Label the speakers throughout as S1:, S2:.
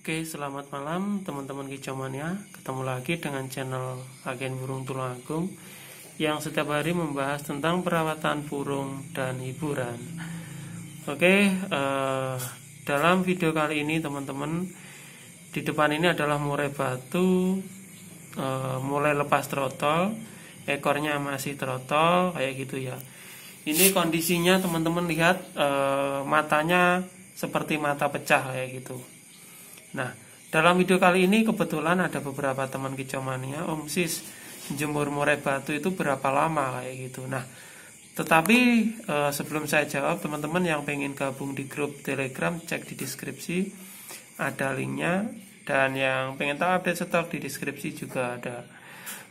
S1: Oke, selamat malam teman-teman kicauan Ketemu lagi dengan channel Agen Burung tulang Agung yang setiap hari membahas tentang perawatan burung dan hiburan. Oke, eh, dalam video kali ini teman-teman di depan ini adalah murai batu, eh, mulai lepas trotol, ekornya masih trotol kayak gitu ya. Ini kondisinya teman-teman lihat eh, matanya seperti mata pecah kayak gitu Nah, dalam video kali ini kebetulan ada beberapa teman kicomania, Om Sis jemur murai batu itu berapa lama kayak gitu. Nah, tetapi e, sebelum saya jawab teman-teman yang pengen gabung di grup Telegram cek di deskripsi ada linknya dan yang pengen tahu update stok di deskripsi juga ada.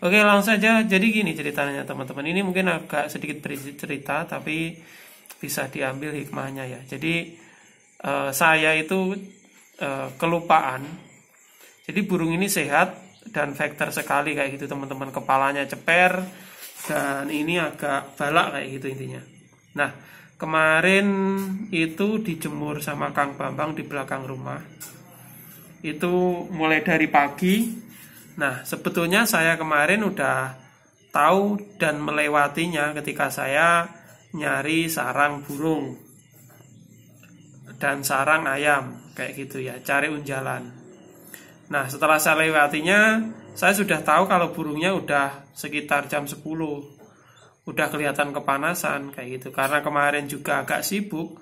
S1: Oke langsung saja jadi gini ceritanya teman-teman ini mungkin agak sedikit cerita tapi bisa diambil hikmahnya ya. Jadi e, saya itu e, kelupaan. Jadi burung ini sehat dan vektor sekali kayak gitu teman-teman kepalanya ceper dan ini agak balak kayak gitu intinya. Nah kemarin itu dijemur sama Kang Bambang di belakang rumah itu mulai dari pagi. Nah sebetulnya saya kemarin udah tahu dan melewatinya ketika saya nyari sarang burung dan sarang ayam kayak gitu ya cari unjalan nah setelah saya lewatinya saya sudah tahu kalau burungnya udah sekitar jam 10 udah kelihatan kepanasan kayak gitu karena kemarin juga agak sibuk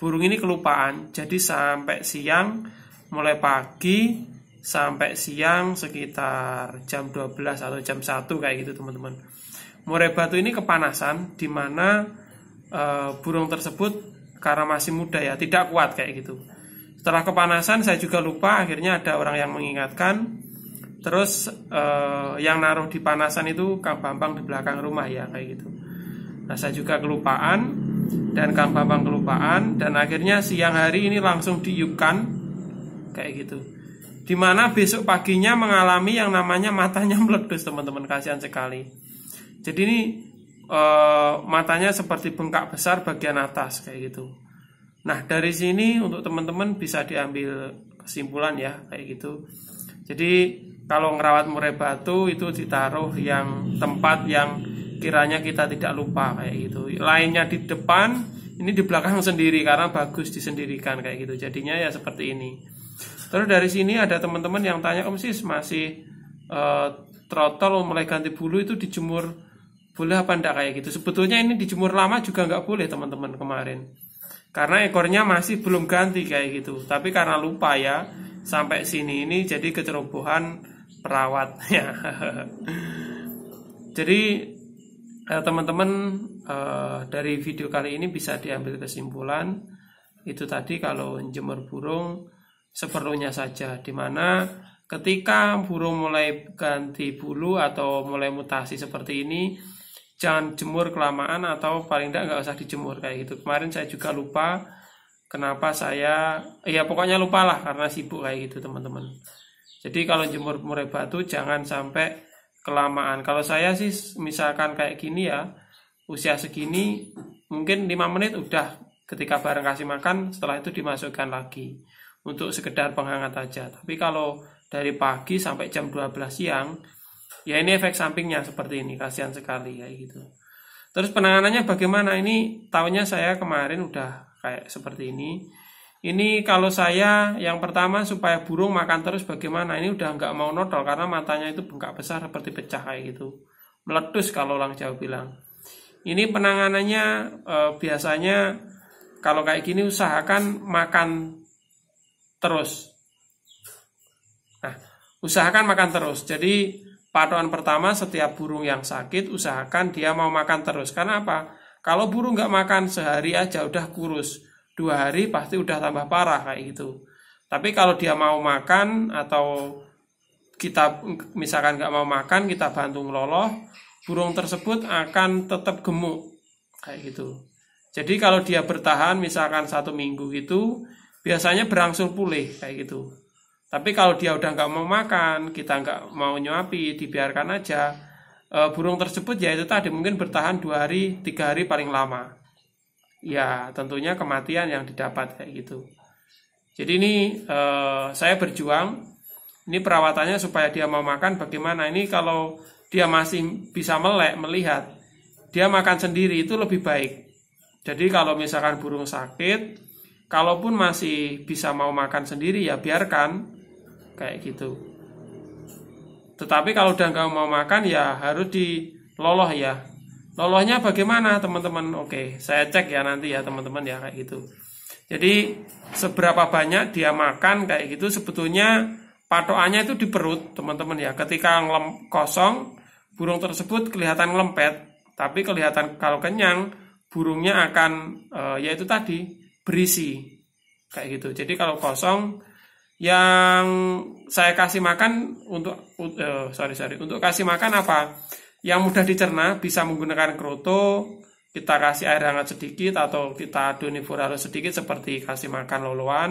S1: burung ini kelupaan jadi sampai siang mulai pagi sampai siang sekitar jam 12 atau jam 1 kayak gitu teman-teman murai batu ini kepanasan dimana e, eh, burung tersebut karena masih muda ya tidak kuat kayak gitu setelah kepanasan saya juga lupa akhirnya ada orang yang mengingatkan terus eh, yang naruh di panasan itu Kang Bambang di belakang rumah ya kayak gitu nah saya juga kelupaan dan Kang Bambang kelupaan dan akhirnya siang hari ini langsung diyukan kayak gitu dimana besok paginya mengalami yang namanya matanya meledus, teman-teman kasihan sekali jadi ini Eh, matanya seperti bengkak besar bagian atas kayak gitu. Nah, dari sini untuk teman-teman bisa diambil kesimpulan ya kayak gitu. Jadi kalau ngerawat murai batu itu ditaruh yang tempat yang kiranya kita tidak lupa kayak gitu. Lainnya di depan, ini di belakang sendiri karena bagus disendirikan kayak gitu. Jadinya ya seperti ini. Terus dari sini ada teman-teman yang tanya, "Om Sis, masih uh, trotol mulai ganti bulu itu dijemur boleh apa enggak kayak gitu sebetulnya ini dijemur lama juga nggak boleh teman-teman kemarin karena ekornya masih belum ganti kayak gitu tapi karena lupa ya sampai sini ini jadi kecerobohan perawatnya jadi eh, teman-teman eh, dari video kali ini bisa diambil kesimpulan itu tadi kalau jemur burung seperlunya saja dimana ketika burung mulai ganti bulu atau mulai mutasi seperti ini jangan jemur kelamaan atau paling tidak nggak usah dijemur kayak gitu kemarin saya juga lupa kenapa saya ya pokoknya lupalah karena sibuk kayak gitu teman-teman jadi kalau jemur murai batu jangan sampai kelamaan kalau saya sih misalkan kayak gini ya usia segini mungkin 5 menit udah ketika bareng kasih makan setelah itu dimasukkan lagi untuk sekedar penghangat aja tapi kalau dari pagi sampai jam 12 siang ya ini efek sampingnya seperti ini kasihan sekali ya gitu terus penanganannya bagaimana ini tahunya saya kemarin udah kayak seperti ini ini kalau saya yang pertama supaya burung makan terus bagaimana ini udah nggak mau nodol karena matanya itu bengkak besar seperti pecah kayak gitu meletus kalau orang Jawa bilang ini penanganannya e, biasanya kalau kayak gini usahakan makan terus nah usahakan makan terus jadi Patokan pertama, setiap burung yang sakit usahakan dia mau makan terus. Karena apa? Kalau burung nggak makan sehari aja udah kurus, dua hari pasti udah tambah parah kayak gitu. Tapi kalau dia mau makan atau kita misalkan nggak mau makan, kita bantu ngeloloh, burung tersebut akan tetap gemuk kayak gitu. Jadi kalau dia bertahan misalkan satu minggu gitu, biasanya berangsur pulih kayak gitu. Tapi kalau dia udah nggak mau makan, kita nggak mau nyuapi, dibiarkan aja. E, burung tersebut ya itu tadi mungkin bertahan dua hari, tiga hari paling lama. Ya tentunya kematian yang didapat kayak gitu. Jadi ini e, saya berjuang. Ini perawatannya supaya dia mau makan. Bagaimana ini kalau dia masih bisa melek melihat, dia makan sendiri itu lebih baik. Jadi kalau misalkan burung sakit, kalaupun masih bisa mau makan sendiri ya biarkan kayak gitu tetapi kalau udah nggak mau makan ya harus diloloh ya lolohnya bagaimana teman-teman oke saya cek ya nanti ya teman-teman ya kayak gitu jadi seberapa banyak dia makan kayak gitu sebetulnya patokannya itu di perut teman-teman ya ketika ngelem, kosong burung tersebut kelihatan lempet tapi kelihatan kalau kenyang burungnya akan e, eh, yaitu tadi berisi kayak gitu jadi kalau kosong yang saya kasih makan untuk uh, sorry sorry untuk kasih makan apa yang mudah dicerna bisa menggunakan kroto kita kasih air hangat sedikit atau kita aduni harus sedikit seperti kasih makan loloan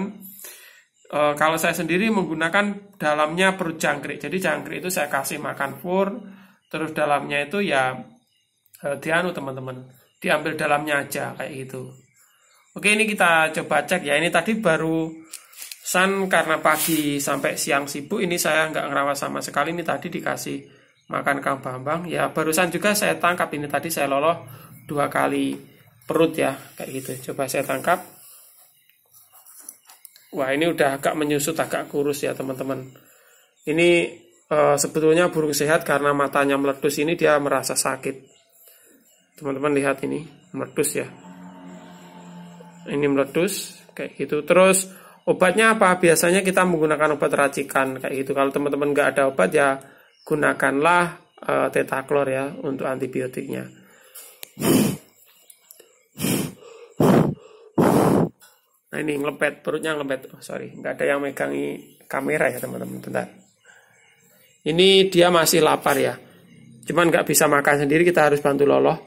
S1: e, kalau saya sendiri menggunakan dalamnya perut jangkrik jadi jangkrik itu saya kasih makan fur terus dalamnya itu ya e, dianu teman-teman diambil dalamnya aja kayak gitu oke ini kita coba cek ya ini tadi baru San karena pagi sampai siang sibuk ini saya nggak ngerawat sama sekali ini tadi dikasih makan Kang Bambang ya barusan juga saya tangkap ini tadi saya loloh dua kali perut ya kayak gitu coba saya tangkap wah ini udah agak menyusut agak kurus ya teman-teman ini e, sebetulnya burung sehat karena matanya meledus ini dia merasa sakit teman-teman lihat ini meledus ya ini meledus kayak gitu terus obatnya apa? Biasanya kita menggunakan obat racikan kayak gitu. Kalau teman-teman nggak ada obat ya gunakanlah e, tetaklor ya untuk antibiotiknya. Nah ini ngelepet, perutnya ngelepet. Oh, sorry, nggak ada yang megangi kamera ya teman-teman. Bentar. Ini dia masih lapar ya. Cuman nggak bisa makan sendiri, kita harus bantu loloh.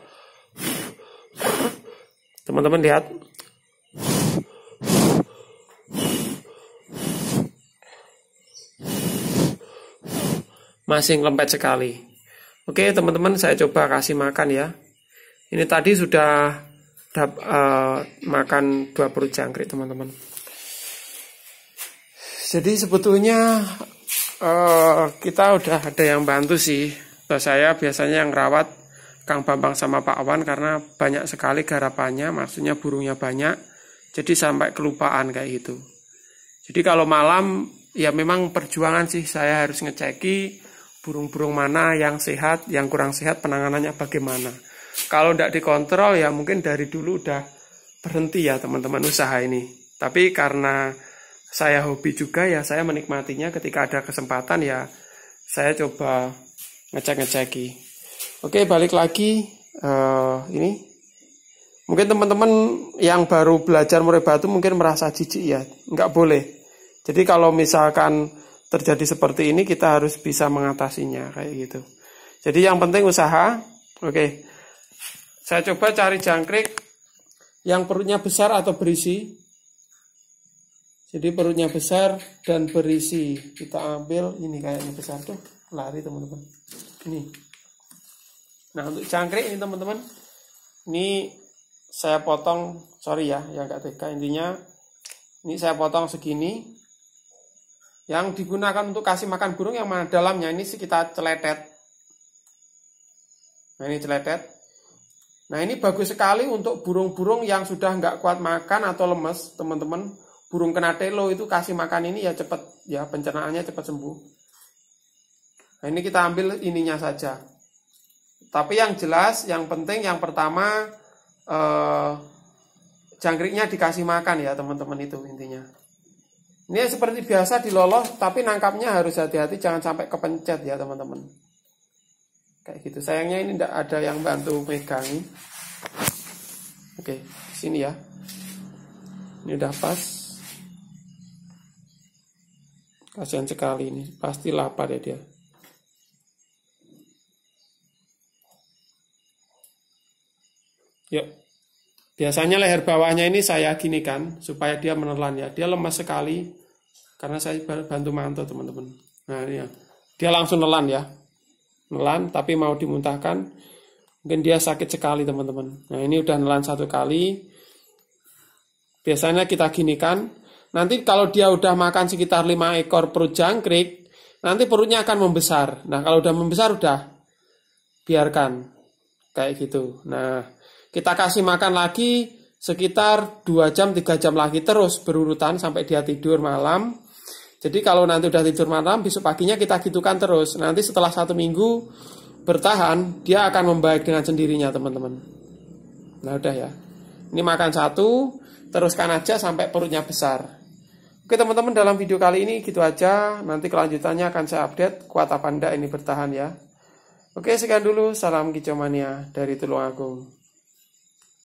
S1: Teman-teman lihat, masih lempet sekali. Oke teman-teman saya coba kasih makan ya. Ini tadi sudah uh, makan 20 jangkrik teman-teman. Jadi sebetulnya uh, kita udah ada yang bantu sih. Nah, saya biasanya yang rawat Kang Bambang sama Pak Awan karena banyak sekali garapannya, maksudnya burungnya banyak. Jadi sampai kelupaan kayak gitu. Jadi kalau malam ya memang perjuangan sih saya harus ngeceki burung-burung mana yang sehat, yang kurang sehat, penanganannya bagaimana. Kalau tidak dikontrol ya mungkin dari dulu udah berhenti ya teman-teman usaha ini. Tapi karena saya hobi juga ya saya menikmatinya ketika ada kesempatan ya saya coba ngecek-ngeceki. Oke balik lagi uh, ini mungkin teman-teman yang baru belajar murai batu mungkin merasa jijik ya nggak boleh. Jadi kalau misalkan terjadi seperti ini kita harus bisa mengatasinya kayak gitu. Jadi yang penting usaha. Oke. Okay. Saya coba cari jangkrik yang perutnya besar atau berisi. Jadi perutnya besar dan berisi. Kita ambil ini kayaknya besar tuh. Lari teman-teman. Ini. Nah untuk jangkrik ini teman-teman. Ini saya potong. Sorry ya yang enggak tega. Intinya ini saya potong segini yang digunakan untuk kasih makan burung yang mana dalamnya ini kita celetet. Nah ini celetet. Nah ini bagus sekali untuk burung-burung yang sudah nggak kuat makan atau lemes teman-teman. Burung kenatelo itu kasih makan ini ya cepet, ya pencernaannya cepat sembuh. Nah ini kita ambil ininya saja. Tapi yang jelas, yang penting yang pertama eh, jangkriknya dikasih makan ya teman-teman itu intinya. Ini seperti biasa diloloh, tapi nangkapnya harus hati-hati, jangan sampai kepencet ya teman-teman. Kayak gitu. Sayangnya ini tidak ada yang bantu pegang. Oke, sini ya. Ini udah pas. Kasihan sekali ini, pasti lapar ya dia. Yuk. Biasanya leher bawahnya ini saya gini kan, supaya dia menelan ya. Dia lemas sekali, karena saya bantu mantau teman-teman. Nah ini ya, dia langsung nelan ya. Nelan, tapi mau dimuntahkan. Mungkin dia sakit sekali teman-teman. Nah ini udah nelan satu kali. Biasanya kita gini kan. Nanti kalau dia udah makan sekitar 5 ekor perut jangkrik, nanti perutnya akan membesar. Nah kalau udah membesar udah biarkan. Kayak gitu. Nah kita kasih makan lagi sekitar 2 jam 3 jam lagi terus berurutan sampai dia tidur malam jadi kalau nanti udah tidur malam besok paginya kita gitukan terus nanti setelah satu minggu bertahan dia akan membaik dengan sendirinya teman-teman nah udah ya ini makan satu teruskan aja sampai perutnya besar Oke teman-teman dalam video kali ini gitu aja. Nanti kelanjutannya akan saya update kuat apa enggak ini bertahan ya. Oke sekian dulu. Salam kicomania dari dari Tulungagung.